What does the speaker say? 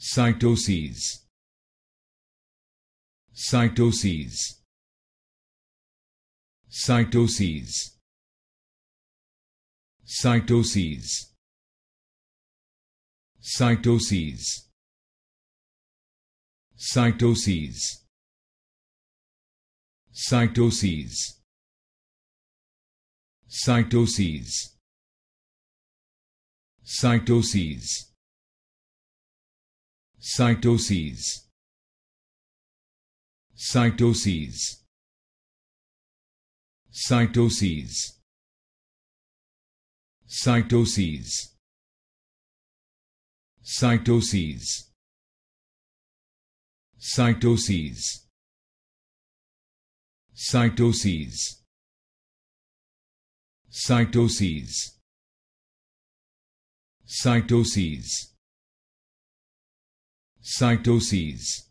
cytoses Cytosis. Cytosis. Cytosis. Cytosis. Cytosis. Cytosis. Cytosis cytoses cytoses cytoses cytoses cytoses cytoses cytoses cytoses cytoses cytoses